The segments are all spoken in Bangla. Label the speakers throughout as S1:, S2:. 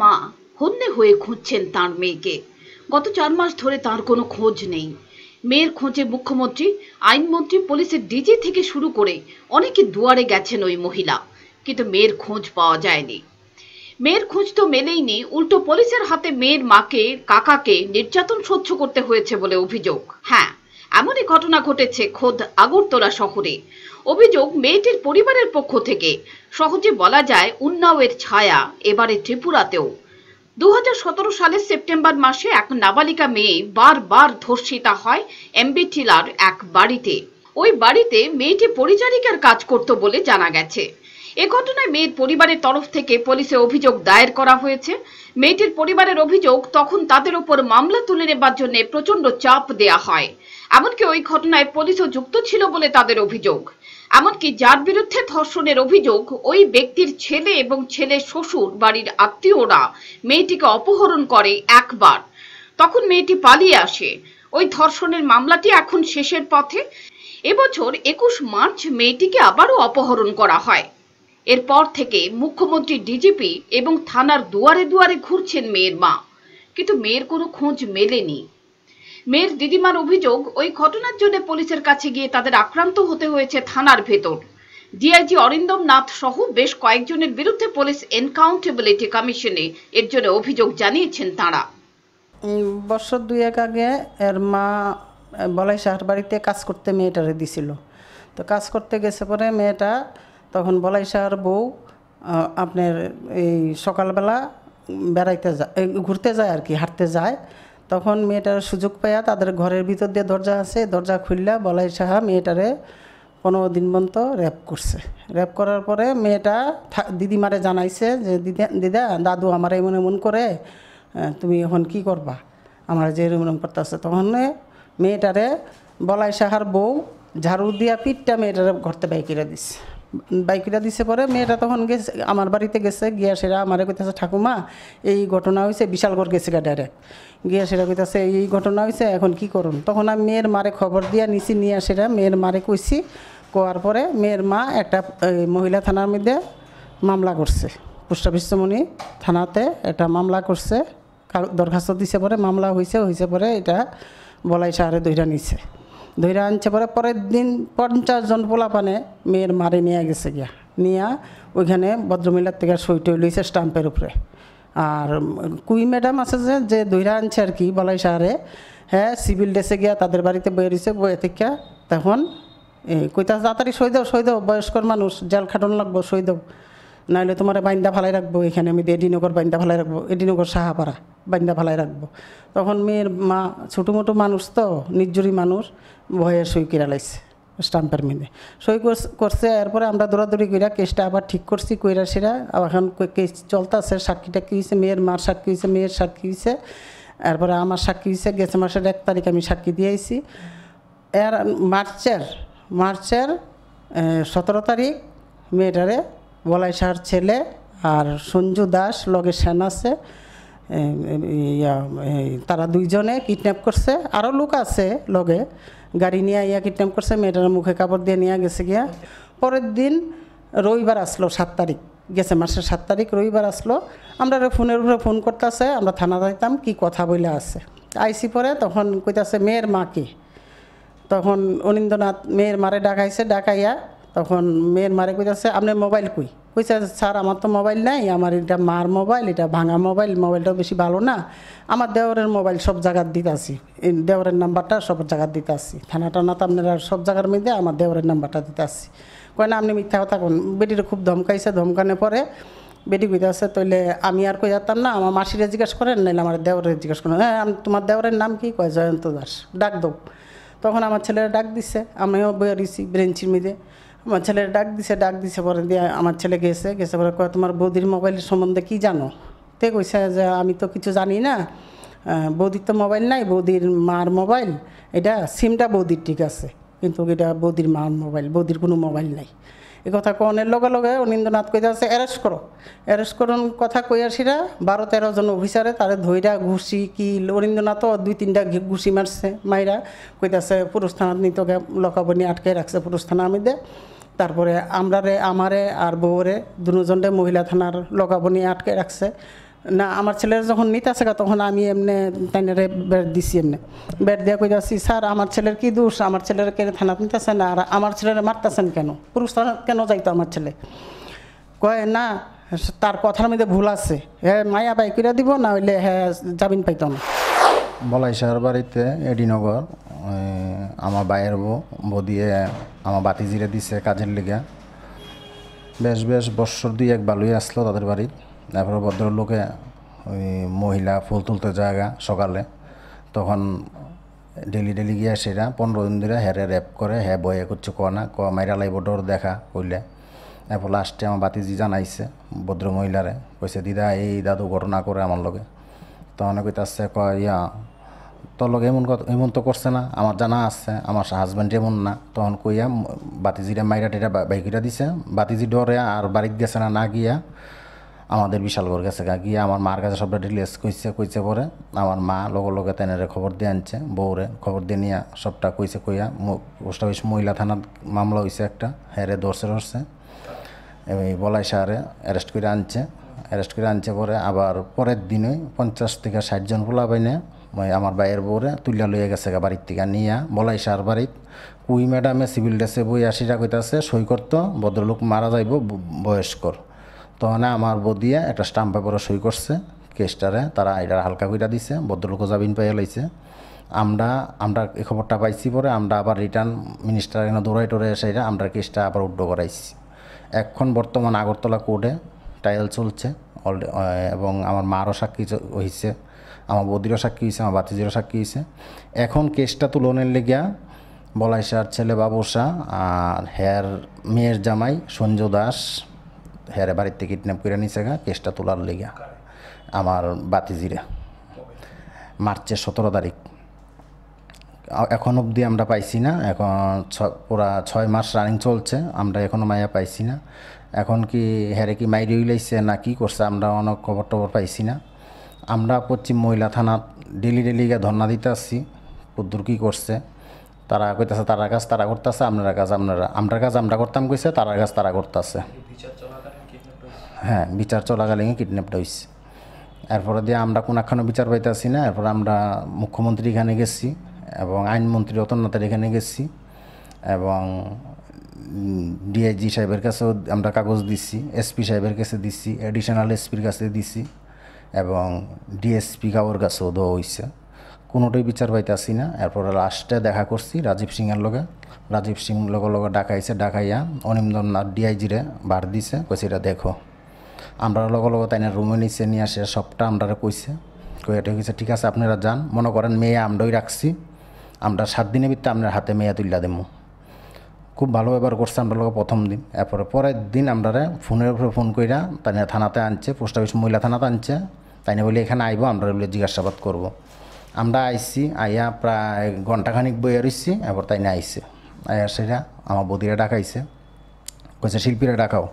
S1: মা হন্যে হয়ে খুঁজছেন তার মেয়েকে গত চার মাস ধরে তার কোনো খোঁজ নেই মেয়ের খোঁজে মুখ্যমন্ত্রী আইনমন্ত্রী পুলিশের ডিজি থেকে শুরু করে অনেকে দুয়ারে গেছেন ওই মহিলা কিন্তু মেয়ের খোঁজ পাওয়া যায়নি মেয়ের খোঁজ তো মেলেইনি উল্টো পুলিশের হাতে মেয়ের মাকে কাকাকে নির্যাতন সহ্য করতে হয়েছে বলে অভিযোগ হ্যাঁ এমনই ঘটনা ঘটেছে খোদ আগরতলা শহরে অভিযোগ মেয়েটির পরিবারের পক্ষ থেকে সহজে বলা যায় উন্নাওয়ের ছায়া এবারে ত্রিপুরাতেও দু সালের সেপ্টেম্বর মাসে এক নাবালিকা মেয়ে বারবার ধর্ষিতা হয় টিলার এক বাড়িতে ওই বাড়িতে মেয়েটি পরিচারিকার কাজ করত বলে জানা গেছে এ ঘটনায় মেয়ের পরিবারের তরফ থেকে পুলিশে অভিযোগ দায়ের করা হয়েছে মেয়েটির পরিবারের অভিযোগ তখন তাদের উপর মামলা তুলে নেবার জন্য প্রচন্ড চাপ দেয়া হয় এমনকি ওই ঘটনায় পুলিশও যুক্ত ছিল বলে তাদের অভিযোগ এমনকি যার বিরুদ্ধে ধর্ষণের অভিযোগ ওই ব্যক্তির ছেলে এবং ছেলে শ্বশুর বাড়ির আত্মীয়রা মেয়েটিকে অপহরণ করে একবার তখন মেয়েটি পালিয়ে আসে ওই ধর্ষণের মামলাটি এখন শেষের পথে এবছর একুশ মার্চ মেয়েটিকে আবারও অপহরণ করা হয় এরপর থেকে মুখ্যমন্ত্রী ডিজিপি এবং থানার দুয়ারে দুয়ারে ঘুরছেন মেয়ের মা কিন্তু মেয়ের কোনো খোঁজ মেলেনি মেয়ের দিদিমার অভিযোগ ওই ঘটনার জন্য পুলিশের কাছে গিয়ে তাদের আক্রান্ত হতে হয়েছে থানার ভেতর ডিআইজি অরিন্দম নাথ সহ বেশ কয়েকজনের বিরুদ্ধে পুলিশ এনকাউন্টেবিলিটি কমিশনে এর জন্য অভিযোগ জানিয়েছেন তাঁরা
S2: বছর দুয়েক আগে এর মা বলাই শাহর বাড়িতে কাজ করতে মেয়েটারে দিছিল তো কাজ করতে গেছে পরে মেয়েটা তখন বলাই শাহর বউ আপনার এই সকালবেলা বেড়াইতে যায় ঘুরতে যায় আর কি হাঁটতে যায় তখন মেয়েটার সুযোগ পাইয়া তাদের ঘরের ভিতর দিয়ে দরজা আছে দরজা খুললা বলাই সাহা মেয়েটারে পনেরো দিন পর্যন্ত র্যাপ করছে র্যাপ করার পরে মেয়েটা দিদিমারে জানাইছে যে দিদা দিদা দাদু আমার এমন এমন করে তুমি এখন কি করবা আমার যে এরম এরম করতে তখন মেয়েটারে বলাই সাহার বউ ঝাড়ু দিয়া পিঠটা মেয়েটারে ঘরতে বাইকিরা দিছে বাইকিরা দিছে পরে মেয়েটা তখন গেছে আমার বাড়িতে গেছে গিয়া সেরা আমারে কইতেছে ঠাকুমা এই ঘটনা হয়েছে বিশালগড় গেছে গা ডাইরেক্ট গিয়া সেরা কইতেছে এই ঘটনা হয়েছে এখন কি করুন তখন আমি মেয়ের মারে খবর দিয়া নিছি নিয়ে সেরা মেয়ের মারে কইছি কোয়ার পরে মেয়ের মা একটা মহিলা থানার মধ্যে মামলা করছে পোস্ট অফিসমণি থানাতে একটা মামলা করছে দরখাস্ত দিছে পরে মামলা হয়েছে হয়েছে পরে এটা বলাই সারে দইরা নিছে দইরা আনছে পরে পরের দিন পঞ্চাশ জন পোলাপানে মেয়ের মারে নিয়ে গেছে গিয়া নিয়া ওইখানে ভদ্রমিলার থেকে সইটে লইছে স্টাম্পের উপরে আর কুই ম্যাডাম আছে যে যে দইরা আনছে আর কি বলাই সারে হ্যাঁ সিভিল ডেসে গিয়া তাদের বাড়িতে বয়ে রয়েছে বয়ে থেকে তখন কইতা তাড়াতাড়ি সই দাও সই দাও বয়স্কর মানুষ জেল খাটন লাগবো সই দাও নাহলে তোমার বাইন্দা ফালাই রাখবো এখানে আমি এডিনগর বাইন্দা ভালাই রাখবো এডিনগর সাহাপাড়া বাইন্দা ফালাই রাখবো তখন মেয়ের মা ছোটো মোটো মানুষ তো নির্জরি মানুষ ভয়ে সই কিরা লাইছে স্টাম্পের মেয়ে সই করছে এরপরে আমরা দৌড়াদৌড়ি কইরা কেসটা আবার ঠিক করছি কইরা সেরা এখন কেস চলতেছে সাক্ষীটা কী হয়েছে মেয়ের মার সাক্ষী হয়েছে মেয়ের সাক্ষী হয়েছে এরপরে আমার সাক্ষী হয়েছে গেছে মাসের এক তারিখ আমি সাক্ষী দিয়েছি এর মার্চের মার্চের সতেরো তারিখ মেয়েটারে বলাই সার ছেলে আর সঞ্জু দাস লগে সেন আছে ইয়া তারা দুইজনে কিডন্যাপ করছে আরও লোক আছে লগে গাড়ি নিয়ে ইয়া কিডন্যাপ করছে মেয়েটার মুখে কাপড় দিয়ে নিয়ে গেছে গিয়া পরের দিন রবিবার আসলো সাত তারিখ গেছে মাসের সাত তারিখ রবিবার আসলো আমরা ফোনের উপরে ফোন করতেছে আমরা থানা যাইতাম কি কথা বলে আছে আইসি পরে তখন কইতাছে মেয়ের মাকে তখন অনিন্দ্রনাথ মেয়ের মারে ডাকাইছে ডাকাইয়া তখন মেয়ের মারে কইতেছে আপনার মোবাইল কই কইছে স্যার আমার তো মোবাইল নাই আমার এটা মার মোবাইল এটা ভাঙা মোবাইল মোবাইলটাও বেশি ভালো না আমার দেওরের মোবাইল সব জায়গার আসি দেওরের নাম্বারটা সব জায়গার দিতে আসি থানা না তো আপনারা সব জায়গার মধ্যে আমার দেওরের নাম্বারটা আসি কয় না আপনি মিথ্যা কথা কোন বেটির খুব ধমকাইছে ধমকানে পরে বেটি কইতাছে তইলে আমি আর কই যেতাম না আমার মাসিরা জিজ্ঞেস করেন নাহলে আমার দেওরের জিজ্ঞেস করেন হ্যাঁ তোমার দেওরের নাম কি কয় জয়ন্ত দাস ডাক দৌ তখন আমার ছেলেরা ডাক দিছে আমিও বেরিয়েছি ব্রেঞ্চির মধ্যে আমার ছেলে ডাক দিছে ডাক দিছে পরে দিয়ে আমার ছেলে গেছে গেছে পরে কয় তোমার বৌদির মোবাইল সম্বন্ধে কি জানো তে কইছে যে আমি তো কিছু জানি না বৌদির তো মোবাইল নাই বৌদির মার মোবাইল এটা সিমটা বৌদির ঠিক আছে কিন্তু এটা বৌদির মার মোবাইল বৌদির কোনো মোবাইল নাই এ কথা কনের লগে লগে অনিন্দ্রনাথ কই আছে অ্যারেস্ট করো অ্যারেস্ট করুন কথা কই আসিরা বারো তেরো জন অফিসারে তারে ধইরা ঘুষি কি অনিন্দ্রনাথও দুই তিনটা ঘুষি মারছে মাইরা কইতাছে পুরুষ থানা নিতকে লকাবনি আটকে রাখছে পুরুষ থানা আমি দে তারপরে আমরারে আমারে আর বউরে দুজনরে মহিলা থানার লকাবনি আটকে রাখছে না আমার ছেলের যখন নিতে আসে তখন আমি এমনি তাইনারে বেড দিছি এমনি বেড দিয়ে কই যাচ্ছি স্যার আমার ছেলের কি দোষ আমার ছেলের কেন থানাত না আর আমার ছেলের মারতেছেন কেন পুরুষ কেন যাইতো আমার ছেলে কয় না তার কথার মধ্যে ভুল আছে হ্যাঁ মায়া বাই করে দিব না হইলে হ্যাঁ জামিন পাইত না
S3: বলাই স্যার বাড়িতে এডিনগর আমার বাইয়ের বউ বউ দিয়ে আমার জিরে দিছে কাজের লিগে বেশ বেশ বৎসর দুই এক বালুই আসলো তাদের বাড়ি তারপরে ভদ্রলোকে ওই মহিলা ফুল তুলতে জায়গা সকালে তখন ডেলি ডেলি গিয়া সেরা পনেরো দিন ধরে হেরে হ্যাঁ র্যাপ করে হে হ্যাঁ বয়ে করছে ক না ক মাইরা লাইব ডর দেখা কইলে এরপর লাস্টে আমার বাতিজি জানাইছে ভদ্র মহিলারে কইছে দিদা এই দাদু ঘটনা করে আমার লগে তখন কইতাছে ক ইয়া তোর লগে এমন কথা এমন তো করছে না আমার জানা আছে আমার হাজব্যান্ড এমন না তখন কইয়া বাতিজিরা মাইরা টেরা বাইকিটা দিছে বাতিজি ডরে আর বাড়িতে গেছে না না গিয়া আমাদের বিশাল ঘর গেছে গা গিয়ে আমার মার কাছে সবটা ডিটেলস কইছে কইছে পরে আমার মা লোক লোকে তেনারে খবর দিয়ে আনছে বউরে খবর দিয়ে নিয়ে সবটা কইছে কইয়া পোস্ট অফিস মহিলা থানার মামলা হয়েছে একটা হেরে হ্যাঁ দর্শে ধরছে এই বলাই সারে অ্যারেস্ট করে আনছে অ্যারেস্ট করে আনছে পরে আবার পরের দিনই পঞ্চাশ থেকে ষাট জন পাইনে মই আমার বাইয়ের বউরে তুলিয়া লইয়া গেছে গা বাড়ির থেকে নিয়া বলাই সার বাড়িত কুই ম্যাডামে সিভিল ড্রেসে বই আশিটা কইতাছে সই করতো ভদ্রলোক মারা যাইব বয়স্কর তখন আমার বদিয়া একটা স্টাম্প পেপারে সই করছে কেসটারে তারা এটার হালকা কইটা দিছে ভদ্রলোক জামিন পাইয়া লইছে আমরা আমরা এই খবরটা পাইছি পরে আমরা আবার রিটার্ন মিনিস্টার এখানে দৌড়াই টোরে এসে এটা আমরা কেসটা আবার উড্ড করাইছি এখন বর্তমান আগরতলা কোর্টে ট্রায়াল চলছে অলরে এবং আমার মারও সাক্ষী হয়েছে আমার বদিরও সাক্ষী হয়েছে আমার বাতিজিরও সাক্ষী হয়েছে এখন কেসটা তুলনের লেগিয়া বলাইশার ছেলে বাবুসা আর হেয়ার মেয়ের জামাই সঞ্জু দাস হেরে বাড়িতে কিডন্যাপ করে নিছে গা কেসটা তোলার লেগা আমার বাতিজিরা মার্চের সতেরো তারিখ এখন অবধি আমরা পাইছি না এখন পুরা ছয় মাস রানিং চলছে আমরা এখনও মায়া পাইছি না এখন কি হেরে কি মাইরে উইলাইছে না কি করছে আমরা অনেক খবর টবর পাইছি না আমরা পশ্চিম মহিলা থানা ডেলি ডেলি গিয়ে ধর্না দিতে আসছি কুদ্দুর কী করছে তারা কইতেছে তারা কাজ তারা করতেছে আপনারা কাজ আপনারা আমরা কাজ আমরা করতাম কইছে তারা কাজ তারা করতেছে হ্যাঁ বিচার চলাকালীন কিডন্যাপটা হয়েছে এরপরে দিয়ে আমরা একখানো বিচার পাইতেছি না এরপর আমরা মুখ্যমন্ত্রী এখানে গেছি এবং আইনমন্ত্রী রতননাথের এখানে গেছি এবং ডিআইজি সাহেবের কাছেও আমরা কাগজ দিছি এসপি সাহেবের কাছে দিছি অ্যাডিশনাল এসপির কাছে দিছি এবং ডিএসপি কাউর কাছেও দেওয়া হয়েছে কোনোটাই বিচার পাইতে আসি না এরপর লাস্টে দেখা করছি রাজীব সিংয়ের লগে রাজীব সিং লগে লগে ডাকাইছে ডাকাইয়া অনিমদন ডিআইজিরে বার দিছে কইছে এটা দেখো আমরা লগে লগে তাই রুমে নিচে নিয়ে আসে সবটা আমরা কইছে কই এটা কইছে ঠিক আছে আপনারা যান মনে করেন মেয়ে আমরাই রাখছি আমরা সাত দিনের ভিতরে আপনার হাতে মেয়ে তুললা দেবো খুব ভালো ব্যবহার করছে আমরা লোক প্রথম দিন এরপরে পরের দিন আমরা ফোনের উপরে ফোন কইরা তাই থানাতে আনছে পোস্ট অফিস মহিলা থানাতে আনছে তাই বলি এখানে আইব আমরা বলে জিজ্ঞাসাবাদ করব। আমরা আইসি আইয়া প্রায় ঘন্টাখানিক বইয়া রইছি এরপর তাই না আইসে আইয়া সেটা আমার বদিরা ডাকাইছে কইছে শিল্পীরা ডাকাও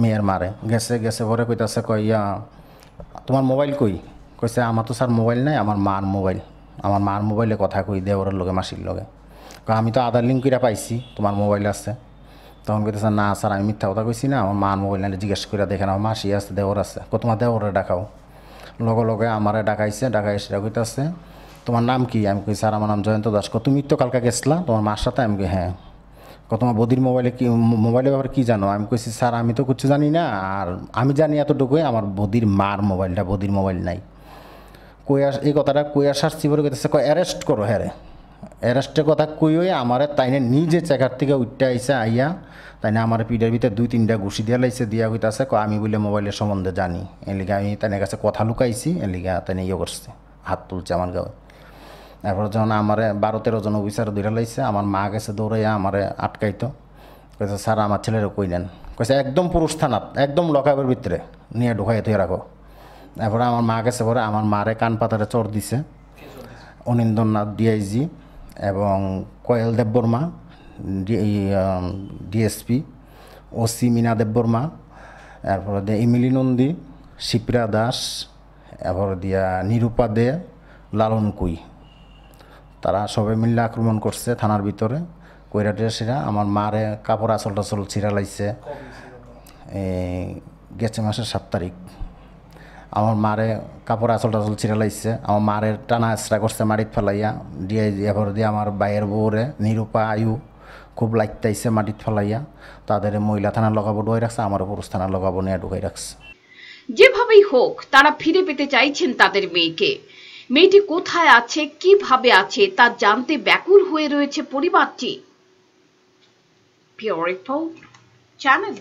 S3: মেয়ের মারে গেছে গেছে পরে কইতাছে কইয়া তোমার মোবাইল কই কইছে আমার তো স্যার মোবাইল নাই আমার মার মোবাইল আমার মার মোবাইলে কথা কই দেওয়ার লগে মাসির লগে আমি তো আধার লিঙ্ক করে পাইছি তোমার মোবাইল আছে তখন স্যার না স্যার আমি মিথ্যা কথা কইছি না আমার মার মোবাইল নাহলে জিজ্ঞেস করে দেখেন আমার মাসি আছে দেওর আছে কো তোমার দেওরে ডাকাও লগে লগে আমারে ডাকাইছে ডাকাই সেটা আছে তোমার নাম কি আমি কই স্যার আমার নাম জয়ন্ত দাস কো তুমি তো কালকে গেছিলা তোমার মার সাথে আমি কই হ্যাঁ তোমার বদির মোবাইলে কি মোবাইলের ব্যাপারে কী জানো আমি কইছি স্যার আমি তো কিছু জানি না আর আমি জানি এতটুকুই আমার বদির মার মোবাইলটা বদির মোবাইল নাই কই আস এই কথাটা কই আসার চিবর কইতেছে কয় অ্যারেস্ট করো হ্যাঁ অ্যারেস্টের কথা ওই আমার তাইনে নিজে চেকার থেকে উঠতে আইসা আইয়া তাইনে আমার পিঠের ভিতরে দুই তিনটা ঘুষি দিয়া লাইছে দিয়া হইতাছে কয় আমি বলে মোবাইলের সম্বন্ধে জানি এলিগা আমি তাইনের কাছে কথা লুকাইছি এলিগা তাইনে ইয়ে করছে হাত তুলছে আমার গাঁয়ে এরপর যখন আমারে বারো তেরো জন অফিসার দুইটা লাইছে আমার মা গেছে দৌড়াইয়া আমারে আটকাইতো কইছে স্যার আমার কই কইলেন কইছে একদম পুরুষ থানাত একদম লকাপের ভিতরে নিয়ে ঢুকাই তুই রাখো এরপরে আমার মা গেছে পরে আমার মারে কান পাতারে চর দিছে অনিন্দ্রনাথ ডিআইজি এবং কয়েল দেববর্মা ডিএসপি ওসি মিনা দেববর্মা এরপরে দিয়ে ইমিলি নন্দী শিপ্রা দাস এরপর দিয়া নিরূপা দে লালন কুই তারা সবে মিলে আক্রমণ করছে থানার ভিতরে কইরা ড্রেসেরা আমার মারে কাপড় আচল টাচল ছিঁড়া লাইছে গেছে মাসের সাত তারিখ আমার মারে কাপড় আচল টাচল ছিঁড়া লাগছে আমার মারে টানা আশ্রা করছে মাটিত ফেলাইয়া দিয়ে এবার দিয়ে আমার বাইয়ের বউরে নিরূপা আয়ু খুব লাগতাইছে মাটিত ফেলাইয়া তাদের মহিলা থানা লগাবো ডুয়াই রাখছে আমার পুরুষ থানা লগাবো নিয়ে ঢুকাই রাখছে
S1: যেভাবেই হোক তারা ফিরে পেতে চাইছেন তাদের মেয়েকে মেয়েটি কোথায় আছে কিভাবে আছে তা জানতে ব্যাকুল হয়ে রয়েছে পরিবারটি Pure Report, Channel